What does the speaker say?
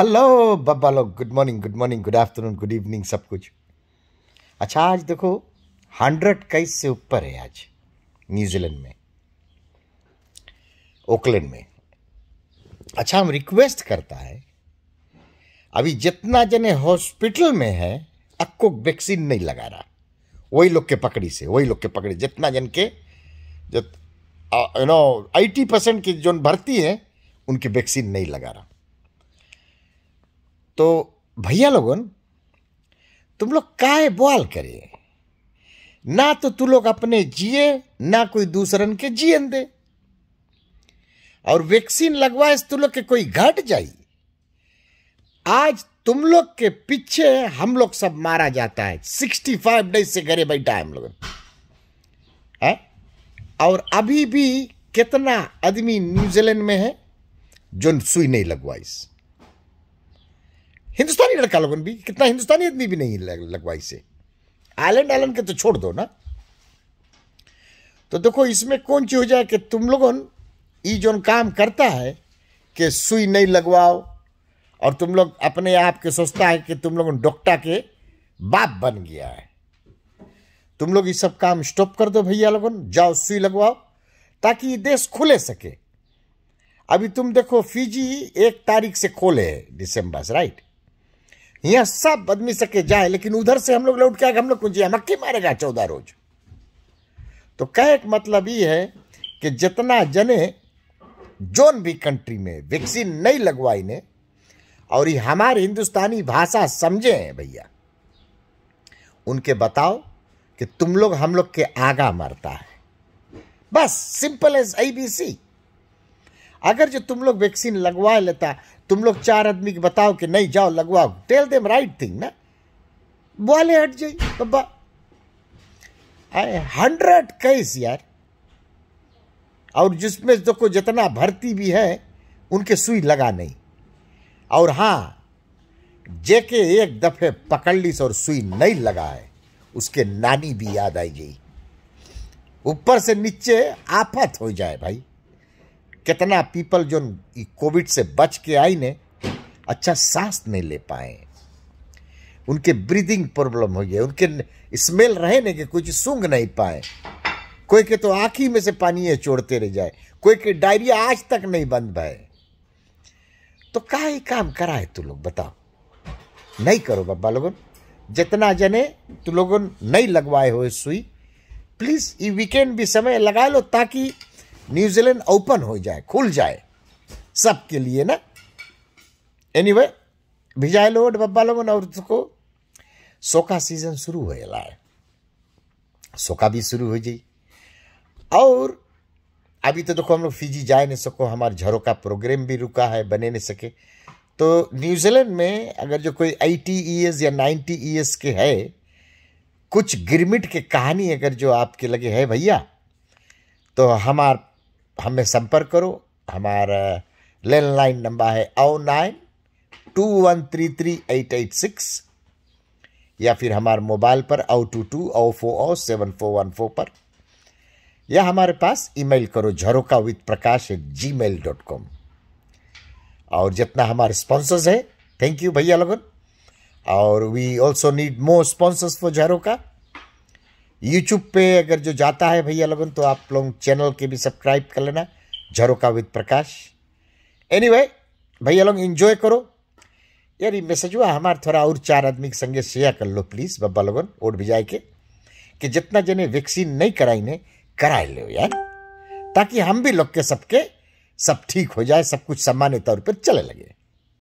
Hello बब्बा लोग good morning good morning good afternoon good evening सब कुछ अच्छा आज देखो हंड्रेड कैस से ऊपर है आज न्यूजीलैंड में ओकलैंड में अच्छा हम रिक्वेस्ट करता है अभी जितना जने हॉस्पिटल में है अक्को वैक्सीन नहीं लगा रहा वही लोग के पकड़ी से वही लोग के पकड़ी जितना जन के यू नो एटी परसेंट की जो भर्ती है उनकी वैक्सीन नहीं लगा रहा तो भैया लोगन तुम लोग काय बवाल करे ना तो तू लोग अपने जिए ना कोई दूसरन के जियन दे और वैक्सीन लगवाए तू लोग के कोई घट जाई आज तुम लोग के पीछे हम लोग सब मारा जाता है सिक्सटी फाइव डेज से घरे बैठा है हम लोग हाँ? और अभी भी कितना आदमी न्यूजीलैंड में है जो सुई नहीं लगवाई हिंदुस्तानी लड़का लोगन भी कितना हिंदुस्तानी आदमी भी नहीं लगवाई से आइलैंड आइलैंड के तो छोड़ दो ना तो देखो इसमें कौन चीज हो जाए कि तुम लोगों ये जो काम करता है कि सुई नहीं लगवाओ और तुम लोग अपने आप के सोचता है कि तुम लोग डॉक्टर के बाप बन गया है तुम लोग ये सब काम स्टॉप कर दो भैया लोगों जाओ सुई लगवाओ ताकि ये देश खुले सके अभी तुम देखो फिजी एक तारीख से खोले है दिसंबर राइट यहाँ सब बदमी सके जाए लेकिन उधर से हम लोग लौट के आगे हम लोग कुंजिया मक्की मारेगा चौदह रोज तो कह एक मतलब ये है कि जितना जने जोन भी कंट्री में वैक्सीन नहीं लगवाई ने और ये हमारे हिंदुस्तानी भाषा समझे हैं भैया उनके बताओ कि तुम लोग हम लोग के आगा मरता है बस simple as I B C अगर जो तुम लोग वैक्सीन लगवा लेता तुम लोग चार आदमी को बताओ कि नहीं जाओ लगवाओ टेल देम राइट थिंग ना बोले हट जाए बब्बा अरे हंड्रेड केस यार और जिसमें तो को जितना भर्ती भी है उनके सुई लगा नहीं और हाँ जेके एक दफे पकड़ ली और सुई नहीं लगा है उसके नानी भी याद आई गई ऊपर से नीचे आफत हो जाए भाई कितना पीपल जो कोविड से बच के आई ने अच्छा सांस नहीं ले पाए उनके ब्रीदिंग प्रॉब्लम हो गया उनके स्मेल रहे नहीं कि कुछ सूंघ नहीं पाए कोई के तो आँख ही में से पानी है चोड़ते रह जाए कोई के डायरिया आज तक नहीं बंद भाई तो का ही काम करा है तू लोग बताओ नहीं करो बाबा लोगन जितना जने तू लोगन नहीं लगवाए हो सुई प्लीज़ ये वीकेंड भी समय लगा लो ताकि न्यूजीलैंड ओपन हो जाए खुल जाए सबके लिए ना एनी anyway, भिजाए लो डब्बा लोगों ने औरत को सोका सीजन शुरू हो है सोका भी शुरू हो जाए और अभी तो देखो हम लोग फिजी जा नहीं सको हमारे झरों का प्रोग्राम भी रुका है बने नहीं सके तो न्यूजीलैंड में अगर जो कोई एटी ईयर्स या नाइन्टी ईयर्स के है कुछ गिरमिट के कहानी अगर जो आपके लगे है भैया तो हमारे हमें संपर्क करो हमारा लैंडलाइन नंबर है O nine two one three three eight eight six या फिर हमारे मोबाइल पर O two two O four O seven four one four पर या हमारे पास ईमेल करो Jharoka with Prakash at G mail dot com और जितना हमारे स्पॉन्सर्स है थैंक यू भैया लगन और we also need more sponsors for Jharoka YouTube पे अगर जो जाता है भैया लोगों तो आप लोग चैनल के भी सब्सक्राइब कर लेना Jharoka with Prakash anyway anyway, भैया लोग इन्जॉय करो यार ये मैसेज हुआ हमारे थोड़ा और चार आदमी के संगे शेयर कर लो प्लीज़ बब्बा लोगन वोट जाए के कि जितना जने वैक्सीन नहीं कराई ने कराए लो यार ताकि हम भी लोग के सबके सब ठीक हो जाए सब कुछ सामान्य तौर पर चले लगे